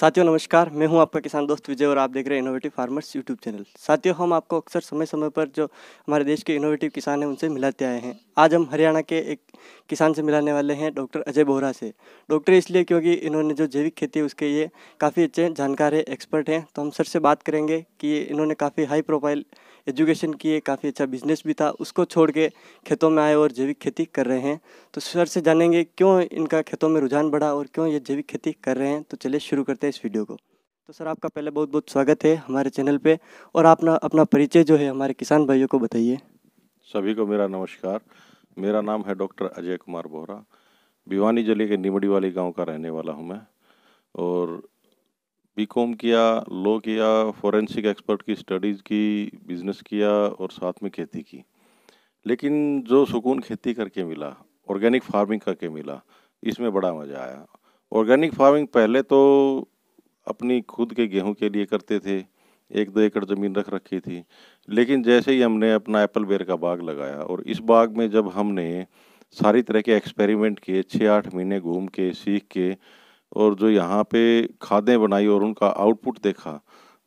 साथियों नमस्कार मैं हूं आपका किसान दोस्त विजय और आप देख रहे हैं इनोवेटिव फार्मर्स यूट्यूब चैनल साथियों हम आपको अक्सर समय समय पर जो हमारे देश के इनोवेटिव किसान हैं उनसे मिलाते आए हैं आज हम हरियाणा के एक किसान से मिलाने वाले हैं डॉक्टर अजय बोहरा से डॉक्टर इसलिए क्योंकि इन्होंने जो जैविक खेती है उसके ये काफ़ी अच्छे जानकार है एक्सपर्ट हैं तो हम सर से बात करेंगे कि इन्होंने काफ़ी हाई प्रोफाइल एजुकेशन किए काफ़ी अच्छा बिजनेस भी था उसको छोड़ के खेतों में आए और जैविक खेती कर रहे हैं तो सर से जानेंगे क्यों इनका खेतों में रुझान बढ़ा और क्यों ये जैविक खेती कर रहे हैं तो चलिए शुरू करते हैं इस वीडियो को तो सर आपका पहले बहुत बहुत स्वागत है हमारे चैनल पर और आप ना अपना परिचय जो है हमारे किसान भाइयों को बताइए सभी को मेरा नमस्कार मेरा नाम है डॉक्टर अजय कुमार बोहरा भिवानी जिले के निमड़ी वाली गाँव का रहने वाला हूँ मैं और बीकॉम किया लॉ किया फॉरेंसिक एक्सपर्ट की स्टडीज़ की बिज़नेस किया और साथ में खेती की लेकिन जो सुकून खेती करके मिला ऑर्गेनिक फार्मिंग करके मिला इसमें बड़ा मज़ा आया ऑर्गेनिक फार्मिंग पहले तो अपनी खुद के गेहूं के लिए करते थे एक दो एकड़ ज़मीन रख रखी थी लेकिन जैसे ही हमने अपना एप्पल बेर का बाग लगाया और इस बाग में जब हमने सारी तरह के एक्सपेरिमेंट किए छः आठ महीने घूम के सीख के और जो यहाँ पे खादें बनाई और उनका आउटपुट देखा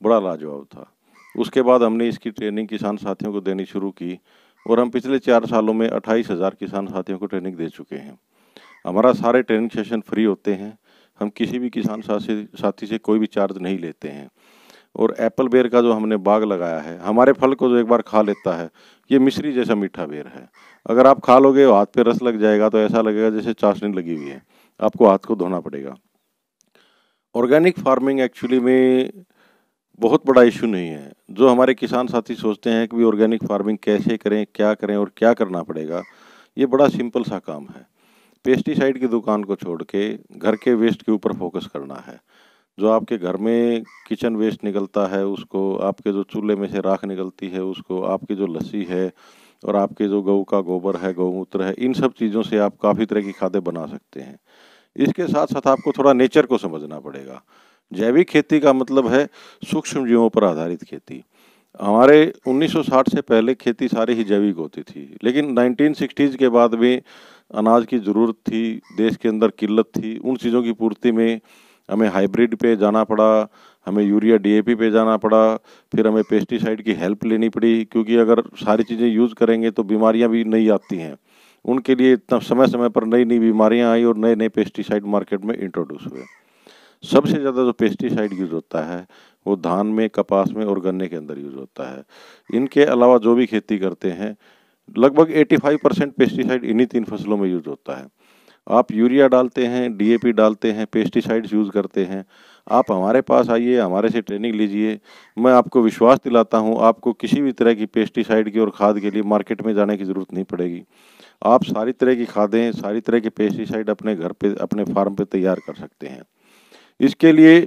बड़ा लाजवाब था उसके बाद हमने इसकी ट्रेनिंग किसान साथियों को देनी शुरू की और हम पिछले चार सालों में अट्ठाईस हज़ार किसान साथियों को ट्रेनिंग दे चुके हैं हमारा सारे ट्रेनिंग सेशन फ्री होते हैं हम किसी भी किसान साथी साथी से कोई भी चार्ज नहीं लेते हैं और एप्पल बेर का जो हमने बाग लगाया है हमारे फल को जो एक बार खा लेता है ये मिश्री जैसा मीठा बेर है अगर आप खा लोगे हाथ पे रस लग जाएगा तो ऐसा लगेगा जैसे चाशनी लगी हुई है आपको हाथ को धोना पड़ेगा ऑर्गेनिक फार्मिंग एक्चुअली में बहुत बड़ा इशू नहीं है जो हमारे किसान साथी सोचते हैं कि ऑर्गेनिक फार्मिंग कैसे करें क्या करें और क्या करना पड़ेगा ये बड़ा सिंपल सा काम है पेस्टिसाइड की दुकान को छोड़ के घर के वेस्ट के ऊपर फोकस करना है जो आपके घर में किचन वेस्ट निकलता है उसको आपके जो चूल्हे में से राख निकलती है उसको आपकी जो लस्सी है और आपके जो गऊ का गोबर है गौमूत्र है इन सब चीज़ों से आप काफ़ी तरह की खादें बना सकते हैं इसके साथ साथ आपको थोड़ा नेचर को समझना पड़ेगा जैविक खेती का मतलब है सूक्ष्म जीवों पर आधारित खेती हमारे 1960 से पहले खेती सारी ही जैविक होती थी लेकिन 1960s के बाद में अनाज की ज़रूरत थी देश के अंदर किल्लत थी उन चीज़ों की पूर्ति में हमें हाइब्रिड पे जाना पड़ा हमें यूरिया डीएपी पे जाना पड़ा फिर हमें पेस्टिसाइड की हेल्प लेनी पड़ी क्योंकि अगर सारी चीज़ें यूज़ करेंगे तो बीमारियां भी नहीं आती हैं उनके लिए इतना समय समय पर नई नई बीमारियां आई और नए नए पेस्टिसाइड मार्केट में इंट्रोड्यूस हुए सबसे ज़्यादा जो पेस्टिसाइड यूज़ होता है वो धान में कपास में और गन्ने के अंदर यूज़ होता है इनके अलावा जो भी खेती करते हैं लगभग 85 परसेंट पेस्टिसाइड इन्हीं तीन फसलों में यूज़ होता है आप यूरिया डालते हैं डीएपी डालते हैं पेस्टिसाइड्स यूज़ करते हैं आप हमारे पास आइए हमारे से ट्रेनिंग लीजिए मैं आपको विश्वास दिलाता हूँ आपको किसी भी तरह की पेस्टिसाइड की और खाद के लिए मार्केट में जाने की ज़रूरत नहीं पड़ेगी आप सारी तरह की खादें सारी तरह के पेस्टिसाइड अपने घर पे अपने फार्म पे तैयार कर सकते हैं इसके लिए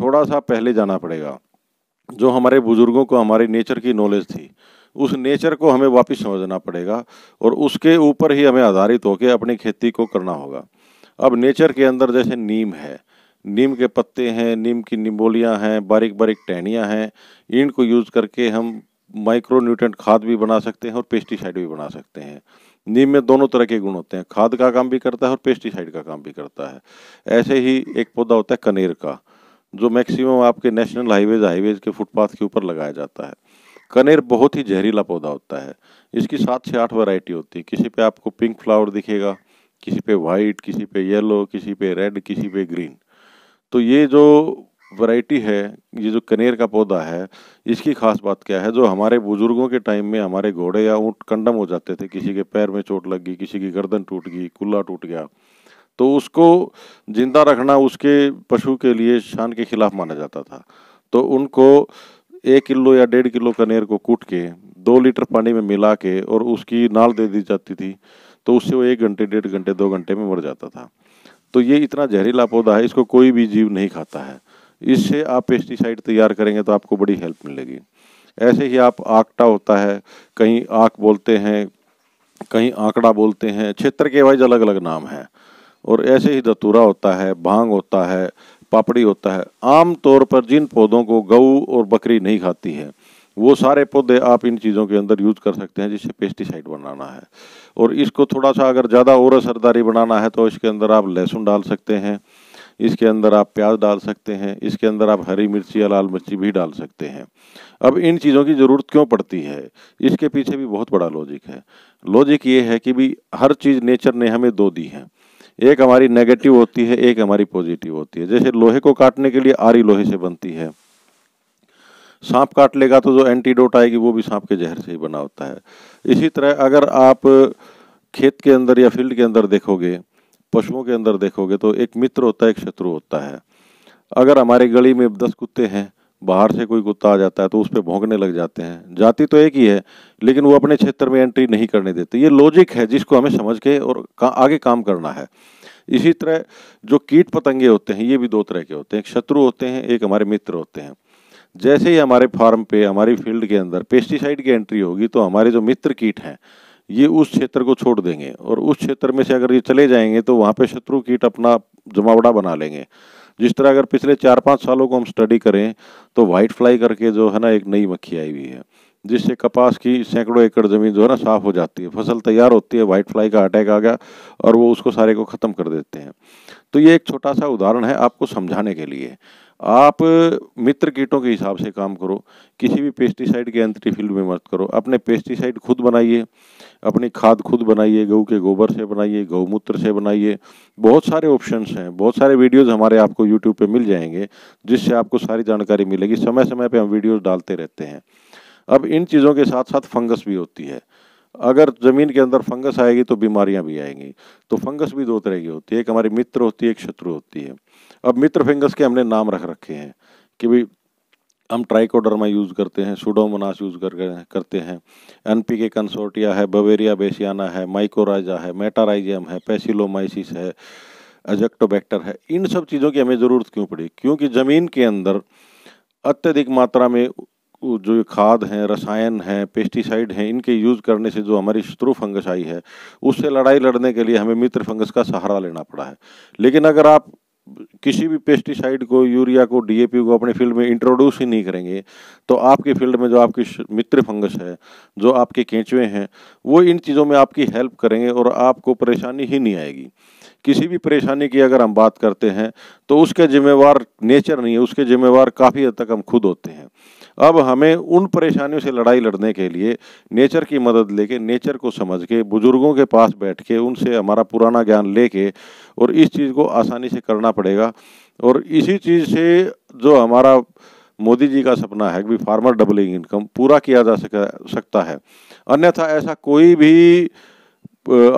थोड़ा सा पहले जाना पड़ेगा जो हमारे बुज़ुर्गों को हमारी नेचर की नॉलेज थी उस नेचर को हमें वापस समझना पड़ेगा और उसके ऊपर ही हमें आधारित होकर अपनी खेती को करना होगा अब नेचर के अंदर जैसे नीम है नीम के पत्ते हैं नीम की निम्बोलियाँ हैं बारीक बारीक टहनियाँ हैं इनको यूज़ करके हम माइक्रोन्यूट्रेंट खाद भी बना सकते हैं और पेस्टिसाइड भी बना सकते हैं नीम में दोनों तरह के गुण होते हैं खाद का काम भी करता है और पेस्टिसाइड का काम भी करता है ऐसे ही एक पौधा होता है कनेर का जो मैक्सिमम आपके नेशनल हाईवेज हाईवेज के फुटपाथ के ऊपर लगाया जाता है कनेर बहुत ही जहरीला पौधा होता है इसकी सात से आठ वैरायटी होती है किसी पे आपको पिंक फ्लावर दिखेगा किसी पे वाइट किसी पे येलो किसी पे रेड किसी पे ग्रीन तो ये जो वैरायटी है ये जो कनेर का पौधा है इसकी खास बात क्या है जो हमारे बुजुर्गों के टाइम में हमारे घोड़े या ऊँट कंडम हो जाते थे किसी के पैर में चोट लग गई किसी की गर्दन टूट गई कुल्ला टूट गया तो उसको जिंदा रखना उसके पशु के लिए शान के खिलाफ माना जाता था तो उनको एक किलो या डेढ़ किलो कनेर को कूट के दो लीटर पानी में मिला के और उसकी नाल दे दी जाती थी तो उससे वो एक घंटे डेढ़ घंटे दो घंटे में मर जाता था तो ये इतना जहरीला पौधा है इसको कोई भी जीव नहीं खाता है इससे आप पेस्टिसाइड तैयार करेंगे तो आपको बड़ी हेल्प मिलेगी ऐसे ही आप आकटा होता है कहीं आँख बोलते हैं कहीं आंकड़ा बोलते हैं क्षेत्र के वाइज अलग अलग नाम है और ऐसे ही दतूरा होता है भांग होता है पापड़ी होता है आम तौर पर जिन पौधों को गऊ और बकरी नहीं खाती है वो सारे पौधे आप इन चीज़ों के अंदर यूज कर सकते हैं जिससे पेस्टिसाइड बनाना है और इसको थोड़ा सा अगर ज़्यादा और असरदारी बनाना है तो इसके अंदर आप लहसुन डाल सकते हैं इसके अंदर आप प्याज डाल सकते हैं इसके अंदर आप हरी मिर्ची या लाल मिर्ची भी डाल सकते हैं अब इन चीज़ों की ज़रूरत क्यों पड़ती है इसके पीछे भी बहुत बड़ा लॉजिक है लॉजिक ये है कि भी हर चीज़ नेचर ने हमें दो दी है एक हमारी नेगेटिव होती है एक हमारी पॉजिटिव होती है जैसे लोहे को काटने के लिए आरी लोहे से बनती है सांप काट लेगा तो जो एंटीडोट आएगी वो भी सांप के जहर से ही बना होता है इसी तरह अगर आप खेत के अंदर या फील्ड के अंदर देखोगे पशुओं के अंदर देखोगे तो एक मित्र होता है एक शत्रु होता है अगर हमारी गली में दस कुत्ते हैं बाहर से कोई कुत्ता आ जाता है तो उस पर भोंकने लग जाते हैं जाति तो एक ही है लेकिन वो अपने क्षेत्र में एंट्री नहीं करने देते ये लॉजिक है जिसको हमें समझ के और का, आगे काम करना है इसी तरह जो कीट पतंगे होते हैं ये भी दो तरह के होते हैं एक शत्रु होते हैं एक हमारे मित्र होते हैं जैसे ही हमारे फार्म पे हमारी फील्ड के अंदर पेस्टिसाइड की एंट्री होगी तो हमारे जो मित्र कीट हैं ये उस क्षेत्र को छोड़ देंगे और उस क्षेत्र में से अगर ये चले जाएंगे तो वहाँ पे शत्रु कीट अपना जमावड़ा बना लेंगे जिस तरह अगर पिछले चार पाँच सालों को हम स्टडी करें तो वाइट फ्लाई करके जो है ना एक नई मक्खी आई हुई है जिससे कपास की सैकड़ों एकड़ ज़मीन जो है ना साफ़ हो जाती है फसल तैयार होती है वाइट फ्लाई का अटैक आ गया और वो उसको सारे को ख़त्म कर देते हैं तो ये एक छोटा सा उदाहरण है आपको समझाने के लिए आप मित्र कीटों के हिसाब से काम करो किसी भी पेस्टिसाइड के एंट्री फील्ड में मत करो अपने पेस्टिसाइड खुद बनाइए अपनी खाद खुद बनाइए गऊ के गोबर से बनाइए गौमूत्र से बनाइए बहुत सारे ऑप्शंस हैं बहुत सारे वीडियोस हमारे आपको यूट्यूब पे मिल जाएंगे जिससे आपको सारी जानकारी मिलेगी समय समय पे हम वीडियोस डालते रहते हैं अब इन चीज़ों के साथ साथ फंगस भी होती है अगर ज़मीन के अंदर फंगस आएगी तो बीमारियां भी आएंगी तो फंगस भी दो तरह की होती है एक हमारी मित्र होती है एक शत्रु होती है अब मित्र फंगस के हमने नाम रख रखे हैं कि भाई हम ट्राइकोडर्मा यूज़ करते हैं सुडोमोनास यूज़ कर करते हैं एनपी के कंसोर्टिया है बवेरिया बेसियाना है माइकोराइजा है मेटाराइजियम है पेसिलोमाइसिस है एजेक्टोबैक्टर है इन सब चीज़ों की हमें ज़रूरत क्यों पड़ी क्योंकि ज़मीन के अंदर अत्यधिक मात्रा में जो खाद हैं रसायन हैं पेस्टिसाइड हैं इनके यूज़ करने से जो हमारी शत्रु फंगस आई है उससे लड़ाई लड़ने के लिए हमें मित्र फंगस का सहारा लेना पड़ा है लेकिन अगर आप किसी भी पेस्टिसाइड को यूरिया को डीएपी को अपने फील्ड में इंट्रोड्यूस ही नहीं करेंगे तो आपके फील्ड में जो आपकी मित्र फंगस है जो आपके केंचुए हैं वो इन चीज़ों में आपकी हेल्प करेंगे और आपको परेशानी ही नहीं आएगी किसी भी परेशानी की अगर हम बात करते हैं तो उसके जिम्मेवार नेचर नहीं है उसके जिम्मेवार काफ़ी हद तक हम खुद होते हैं अब हमें उन परेशानियों से लड़ाई लड़ने के लिए नेचर की मदद लेके नेचर को समझ के बुजुर्गों के पास बैठ के उनसे हमारा पुराना ज्ञान लेके और इस चीज़ को आसानी से करना पड़ेगा और इसी चीज़ से जो हमारा मोदी जी का सपना है कि फार्मर डबलिंग इनकम पूरा किया जा सका सकता है अन्यथा ऐसा कोई भी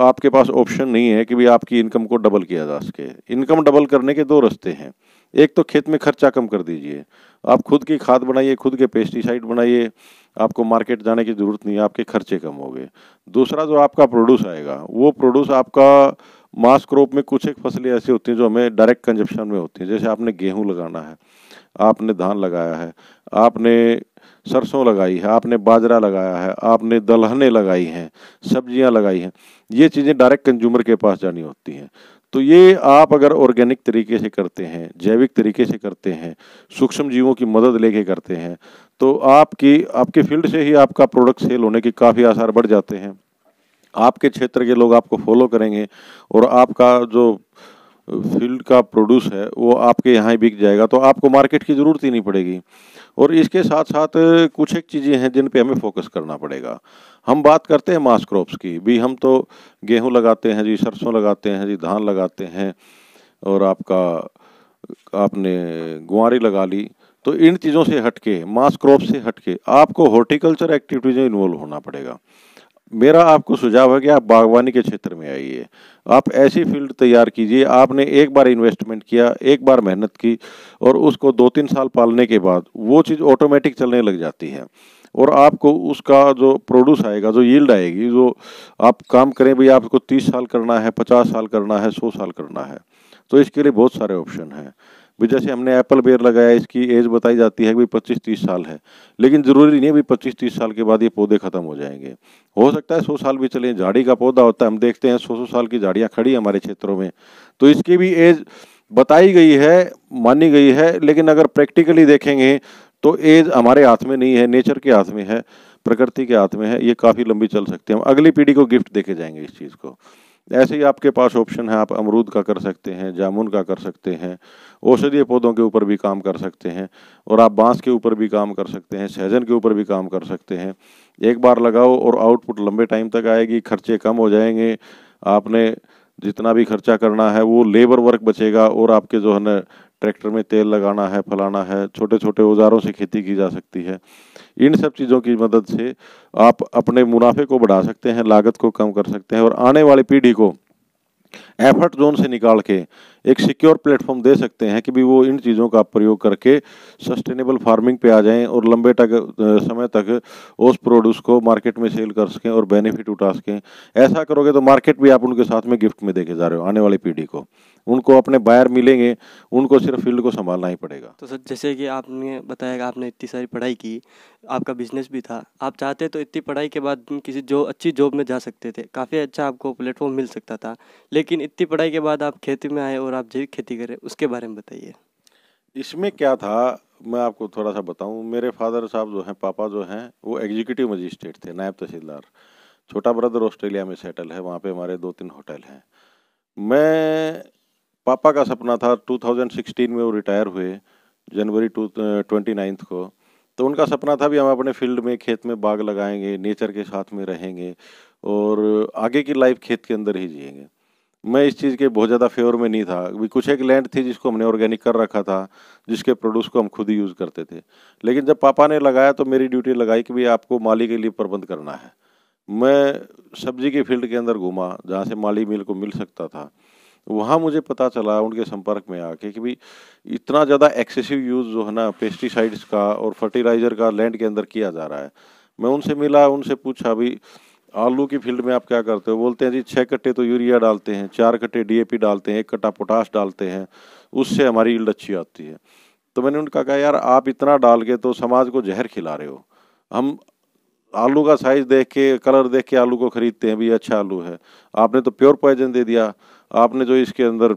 आपके पास ऑप्शन नहीं है कि भी आपकी इनकम को डबल किया जा सके इनकम डबल करने के दो रास्ते हैं एक तो खेत में खर्चा कम कर दीजिए आप खुद की खाद बनाइए खुद के पेस्टिसाइड बनाइए आपको मार्केट जाने की ज़रूरत नहीं है आपके खर्चे कम हो गए दूसरा जो आपका प्रोड्यूस आएगा वो प्रोड्यूस आपका मास क्रॉप में कुछ एक फसलें ऐसी होती हैं जो हमें डायरेक्ट कंजप्शन में होती हैं जैसे आपने गेहूं लगाना है आपने धान लगाया है आपने सरसों लगाई है आपने बाजरा लगाया है आपने दलहने लगाई हैं सब्जियां लगाई हैं ये चीज़ें डायरेक्ट कंज्यूमर के पास जानी होती हैं तो ये आप अगर ऑर्गेनिक तरीके से करते हैं जैविक तरीके से करते हैं सूक्ष्म जीवों की मदद लेके करते हैं तो आपकी आपके फील्ड से ही आपका प्रोडक्ट सेल होने के काफ़ी आसार बढ़ जाते हैं आपके क्षेत्र के लोग आपको फॉलो करेंगे और आपका जो फील्ड का प्रोड्यूस है वो आपके यहाँ ही बिक जाएगा तो आपको मार्केट की ज़रूरत ही नहीं पड़ेगी और इसके साथ साथ कुछ एक चीज़ें हैं जिन पे हमें फोकस करना पड़ेगा हम बात करते हैं मास क्रॉप्स की भी हम तो गेहूं लगाते हैं जी सरसों लगाते हैं जी धान लगाते हैं और आपका आपने गुआरी लगा ली तो इन चीज़ों से हटके मास क्रॉप से हटके आपको हॉर्टिकल्चर एक्टिविटीज में इन्वॉल्व होना पड़ेगा मेरा आपको सुझाव है कि आप बागवानी के क्षेत्र में आइए आप ऐसी फील्ड तैयार कीजिए आपने एक बार इन्वेस्टमेंट किया एक बार मेहनत की और उसको दो तीन साल पालने के बाद वो चीज़ ऑटोमेटिक चलने लग जाती है और आपको उसका जो प्रोड्यूस आएगा जो यील्ड आएगी जो आप काम करें भाई आपको तीस साल करना है पचास साल करना है सौ साल करना है तो इसके लिए बहुत सारे ऑप्शन हैं भी जैसे हमने एप्पल बेयर लगाया इसकी एज बताई जाती है कि भाई पच्चीस तीस साल है लेकिन ज़रूरी नहीं है भाई पच्चीस तीस साल के बाद ये पौधे ख़त्म हो जाएंगे हो सकता है सौ साल भी चले झाड़ी का पौधा होता है हम देखते हैं सौ सौ साल की झाड़ियाँ खड़ी हमारे क्षेत्रों में तो इसकी भी एज बताई गई है मानी गई है लेकिन अगर प्रैक्टिकली देखेंगे तो एज हमारे हाथ में नहीं है नेचर के हाथ में है प्रकृति के हाथ में है ये काफ़ी लंबी चल सकती है हम अगली पीढ़ी को गिफ्ट देके जाएंगे इस चीज़ को ऐसे ही आपके पास ऑप्शन है आप अमरूद का कर सकते हैं जामुन का कर सकते हैं औषधीय पौधों के ऊपर भी काम कर सकते हैं और आप बांस के ऊपर भी काम कर सकते हैं सहजन के ऊपर भी काम कर सकते हैं एक बार लगाओ और आउटपुट लंबे टाइम तक आएगी खर्चे कम हो जाएंगे आपने जितना भी खर्चा करना है वो लेबर वर्क बचेगा और आपके जो है ना ट्रैक्टर में तेल लगाना है फलाना है छोटे छोटे औजारों से खेती की जा सकती है इन सब चीज़ों की मदद से आप अपने मुनाफे को बढ़ा सकते हैं लागत को कम कर सकते हैं और आने वाली पीढ़ी को एफर्ट जोन से निकाल के एक सिक्योर प्लेटफॉर्म दे सकते हैं कि भी वो इन चीज़ों का प्रयोग करके सस्टेनेबल फार्मिंग पे आ जाएं और लंबे तक समय तक उस प्रोड्यूस को मार्केट में सेल कर सकें और बेनिफिट उठा सकें ऐसा करोगे तो मार्केट भी आप उनके साथ में गिफ्ट में देखे जा रहे हो आने वाली पीढ़ी को उनको अपने बायर मिलेंगे उनको सिर्फ फील्ड को संभालना ही पड़ेगा तो सर जैसे कि आपने बताया कि आपने इतनी सारी पढ़ाई की आपका बिजनेस भी था आप चाहते तो इतनी पढ़ाई के बाद किसी जो अच्छी जॉब में जा सकते थे काफ़ी अच्छा आपको प्लेटफॉर्म मिल सकता था लेकिन इतनी पढ़ाई के बाद आप खेती में आए और आप जैविक खेती करें उसके बारे में बताइए इसमें क्या था मैं आपको थोड़ा सा बताऊं मेरे फादर साहब जो हैं पापा जो हैं वो एग्जीक्यूटिव मजिस्ट्रेट थे नायब तहसीलदार छोटा ब्रदर ऑस्ट्रेलिया में सेटल है वहाँ पे हमारे दो तीन होटल हैं मैं पापा का सपना था 2016 में वो रिटायर हुए जनवरी टू ट्वेंटी नाइन्थ को तो उनका सपना था भी हम अपने फील्ड में खेत में बाग लगाएंगे नेचर के साथ में रहेंगे और आगे की लाइफ खेत के अंदर ही जिएंगे मैं इस चीज़ के बहुत ज़्यादा फेवर में नहीं था अभी कुछ एक लैंड थी जिसको हमने ऑर्गेनिक कर रखा था जिसके प्रोड्यूस को हम खुद ही यूज़ करते थे लेकिन जब पापा ने लगाया तो मेरी ड्यूटी लगाई कि भाई आपको माली के लिए प्रबंध करना है मैं सब्जी के फील्ड के अंदर घूमा जहाँ से माली मिल को मिल सकता था वहाँ मुझे पता चला उनके संपर्क में आके कि भाई इतना ज़्यादा एक्सेसिव यूज़ जो है ना पेस्टिसाइड्स का और फर्टिलाइज़र का लैंड के अंदर किया जा रहा है मैं उनसे मिला उनसे पूछा भाई आलू की फील्ड में आप क्या करते हो बोलते हैं जी छः कट्टे तो यूरिया डालते हैं चार कट्टे डीएपी डालते हैं एक कट्टा पोटास डालते हैं उससे हमारी ईल्ड अच्छी आती है तो मैंने उनका कहा यार आप इतना डाल के तो समाज को जहर खिला रहे हो हम आलू का साइज देख के कलर देख के आलू को खरीदते हैं भी अच्छा आलू है आपने तो प्योर पॉइजन दे दिया आपने जो इसके अंदर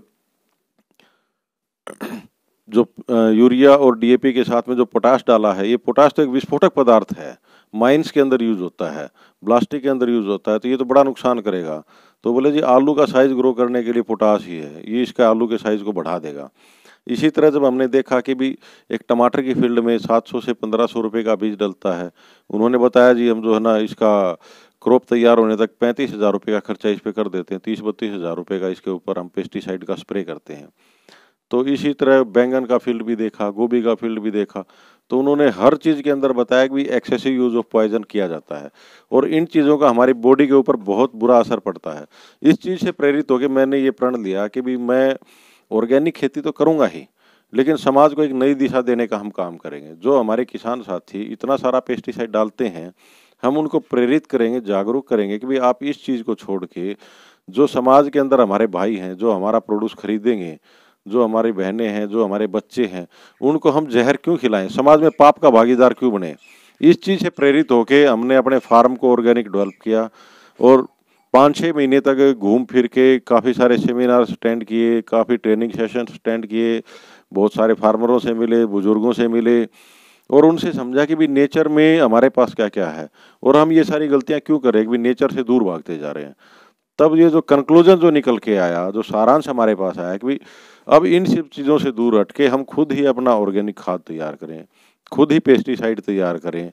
जो यूरिया और डीएपी के साथ में जो पोटाश डाला है ये पोटाश तो एक विस्फोटक पदार्थ है माइंस के अंदर यूज़ होता है ब्लास्टिक के अंदर यूज़ होता है तो ये तो बड़ा नुकसान करेगा तो बोले जी आलू का साइज़ ग्रो करने के लिए पोटाश ही है ये इसका आलू के साइज़ को बढ़ा देगा इसी तरह जब हमने देखा कि भी एक टमाटर की फील्ड में 700 से 1500 रुपए का बीज डलता है उन्होंने बताया जी हम जो है ना इसका क्रॉप तैयार होने तक पैंतीस हज़ार रुपये का खर्चा इस पर कर देते हैं तीस बत्तीस हज़ार रुपये का इसके ऊपर हम पेस्टिसाइड का स्प्रे करते हैं तो इसी तरह बैंगन का फील्ड भी देखा गोभी का फील्ड भी देखा तो उन्होंने हर चीज़ के अंदर बताया कि एक्सेसिव यूज़ ऑफ पॉइजन किया जाता है और इन चीज़ों का हमारी बॉडी के ऊपर बहुत बुरा असर पड़ता है इस चीज़ से प्रेरित होकर मैंने ये प्रण लिया कि भी मैं ऑर्गेनिक खेती तो करूँगा ही लेकिन समाज को एक नई दिशा देने का हम काम करेंगे जो हमारे किसान साथी इतना सारा पेस्टिसाइड डालते हैं हम उनको प्रेरित करेंगे जागरूक करेंगे कि भाई आप इस चीज़ को छोड़ के जो समाज के अंदर हमारे भाई हैं जो हमारा प्रोड्यूस खरीदेंगे जो हमारी बहनें हैं जो हमारे बच्चे हैं उनको हम जहर क्यों खिलाएं समाज में पाप का भागीदार क्यों बने इस चीज़ से प्रेरित होकर हमने अपने फार्म को ऑर्गेनिक डेवलप किया और पाँच छः महीने तक घूम फिर के काफ़ी सारे सेमिनार अटेंड किए काफ़ी ट्रेनिंग सेशन अटेंड किए बहुत सारे फार्मरों से मिले बुज़ुर्गों से मिले और उनसे समझा कि भी नेचर में हमारे पास क्या क्या है और हम ये सारी गलतियाँ क्यों करें कि भी नेचर से दूर भागते जा रहे हैं तब ये जो कंक्लूजन जो निकल के आया जो सारांश हमारे पास आया कि भाई अब इन सब चीज़ों से दूर हट के हम खुद ही अपना ऑर्गेनिक खाद तैयार करें खुद ही पेस्टिसाइड तैयार करें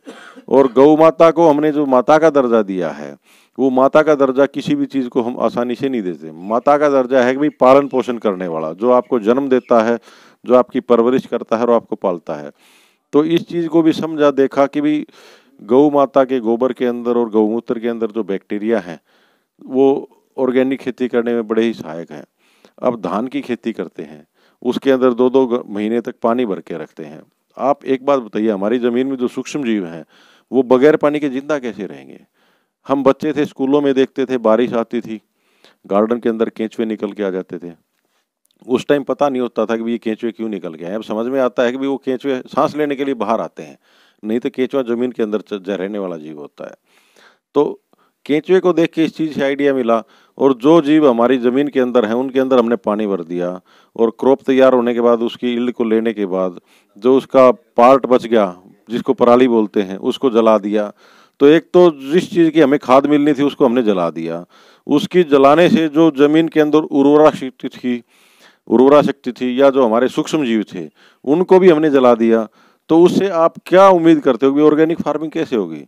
और गौ माता को हमने जो माता का दर्जा दिया है वो माता का दर्जा किसी भी चीज़ को हम आसानी से नहीं देते माता का दर्जा है कि भाई पालन पोषण करने वाला जो आपको जन्म देता है जो आपकी परवरिश करता है और आपको पालता है तो इस चीज़ को भी समझा देखा कि भाई गौ माता के गोबर के अंदर और गौमूत्र के अंदर जो बैक्टीरिया हैं वो ऑर्गेनिक खेती करने में बड़े ही सहायक हैं अब धान की खेती करते हैं उसके अंदर दो दो महीने तक पानी भर के रखते हैं आप एक बात बताइए हमारी ज़मीन में जो सूक्ष्म जीव हैं वो बगैर पानी के जिंदा कैसे रहेंगे हम बच्चे थे स्कूलों में देखते थे बारिश आती थी गार्डन के अंदर केंचुए निकल के आ जाते थे उस टाइम पता नहीं होता था कि ये केंचुए क्यों निकल गए हैं अब समझ में आता है कि वो केंचुए सांस लेने के लिए बाहर आते हैं नहीं तो केंचुआ जमीन के अंदर रहने वाला जीव होता है तो केंचुए को देख के इस चीज़ से आइडिया मिला और जो जीव हमारी ज़मीन के अंदर हैं उनके अंदर हमने पानी भर दिया और क्रॉप तैयार होने के बाद उसकी इल्ड को लेने के बाद जो उसका पार्ट बच गया जिसको पराली बोलते हैं उसको जला दिया तो एक तो जिस चीज़ की हमें खाद मिलनी थी उसको हमने जला दिया उसकी जलाने से जो ज़मीन के अंदर उर्वरा शक्ति थी उर्वरा शक्ति थी या जो हमारे सूक्ष्म जीव थे उनको भी हमने जला दिया तो उससे आप क्या उम्मीद करते हो कि ऑर्गेनिक फार्मिंग कैसे होगी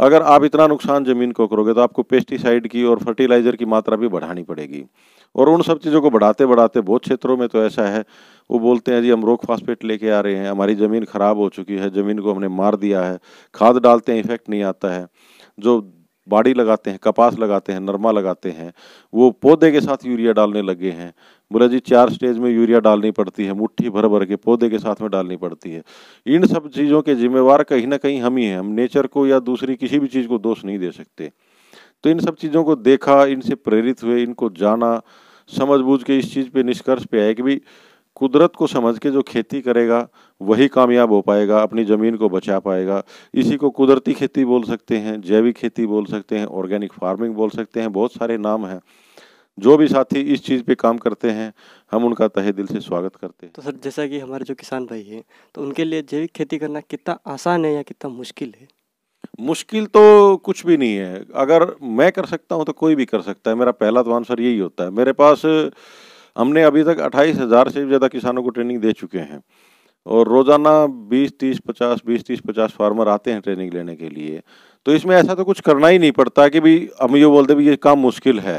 अगर आप इतना नुकसान ज़मीन को करोगे तो आपको पेस्टिसाइड की और फर्टिलाइज़र की मात्रा भी बढ़ानी पड़ेगी और उन सब चीज़ों को बढ़ाते बढ़ाते बहुत क्षेत्रों में तो ऐसा है वो बोलते हैं जी हम रोक फास्फेट लेके आ रहे हैं हमारी ज़मीन ख़राब हो चुकी है ज़मीन को हमने मार दिया है खाद डालते हैं इफेक्ट नहीं आता है जो बाड़ी लगाते हैं कपास लगाते हैं नरमा लगाते हैं वो पौधे के साथ यूरिया डालने लगे हैं बोला जी चार स्टेज में यूरिया डालनी पड़ती है मुट्ठी भर भर के पौधे के साथ में डालनी पड़ती है इन सब चीज़ों के जिम्मेवार कहीं ना कहीं हम ही हैं हम नेचर को या दूसरी किसी भी चीज़ को दोष नहीं दे सकते तो इन सब चीज़ों को देखा इनसे प्रेरित हुए इनको जाना समझ बूझ के इस चीज़ पर निष्कर्ष पे आए कि भाई कुदरत को समझ के जो खेती करेगा वही कामयाब हो पाएगा अपनी ज़मीन को बचा पाएगा इसी को कुदरती खेती बोल सकते हैं जैविक खेती बोल सकते हैं ऑर्गेनिक फार्मिंग बोल सकते हैं बहुत सारे नाम हैं जो भी साथी इस चीज़ पे काम करते हैं हम उनका तहे दिल से स्वागत करते हैं तो सर जैसा कि हमारे जो किसान भाई हैं तो उनके लिए जैविक खेती करना कितना आसान है या कितना मुश्किल है मुश्किल तो कुछ भी नहीं है अगर मैं कर सकता हूँ तो कोई भी कर सकता है मेरा पहला तो आंसर यही होता है मेरे पास हमने अभी तक अट्ठाईस हज़ार से ज़्यादा किसानों को ट्रेनिंग दे चुके हैं और रोज़ाना 20 30 50 20 30 50 फार्मर आते हैं ट्रेनिंग लेने के लिए तो इसमें ऐसा तो कुछ करना ही नहीं पड़ता कि भाई हम ये बोलते भी ये काम मुश्किल है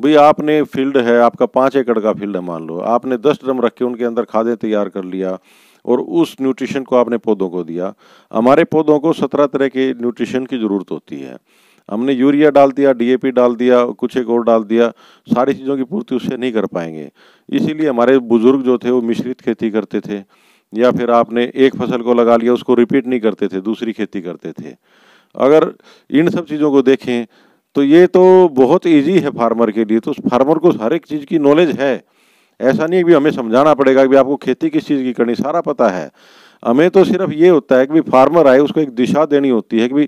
भाई आपने फील्ड है आपका पाँच एकड़ का फील्ड है मान लो आपने दस ड्रम रख के उनके अंदर खादें तैयार कर लिया और उस न्यूट्रिशन को आपने पौधों को दिया हमारे पौधों को सत्रह तरह के न्यूट्रिशन की ज़रूरत होती है हमने यूरिया डाल दिया डीएपी डाल दिया कुछ एक और डाल दिया सारी चीज़ों की पूर्ति उससे नहीं कर पाएंगे इसीलिए हमारे बुजुर्ग जो थे वो मिश्रित खेती करते थे या फिर आपने एक फसल को लगा लिया उसको रिपीट नहीं करते थे दूसरी खेती करते थे अगर इन सब चीज़ों को देखें तो ये तो बहुत ईजी है फार्मर के लिए तो उस फार्मर को हर एक चीज़ की नॉलेज है ऐसा नहीं है कि हमें समझाना पड़ेगा कि आपको खेती किस चीज़ की करनी सारा पता है हमें तो सिर्फ ये होता है कि भाई फार्मर आए उसको एक दिशा देनी होती है कि भाई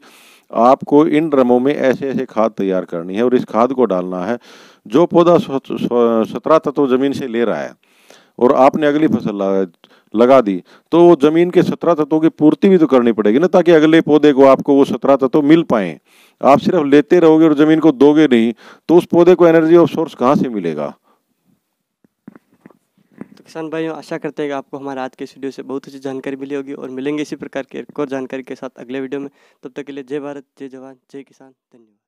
आपको इन ड्रमों में ऐसे ऐसे खाद तैयार करनी है और इस खाद को डालना है जो पौधा सत्रह तत्व ज़मीन से ले रहा है और आपने अगली फसल लगा दी तो ज़मीन के सत्रह तत्वों की पूर्ति भी तो करनी पड़ेगी ना ताकि अगले पौधे को आपको वो सत्रह तत्व मिल पाए आप सिर्फ लेते रहोगे और ज़मीन को दोगे नहीं तो उस पौधे को एनर्जी ऑफ सोर्स कहाँ से मिलेगा किसान भाइयों आशा करते हैं कि आपको हमारे आज के इस वीडियो से बहुत अच्छी जानकारी मिली होगी और मिलेंगे इसी प्रकार के एक और जानकारी के साथ अगले वीडियो में तब तक के लिए जय भारत जय जवान जय किसान धन्यवाद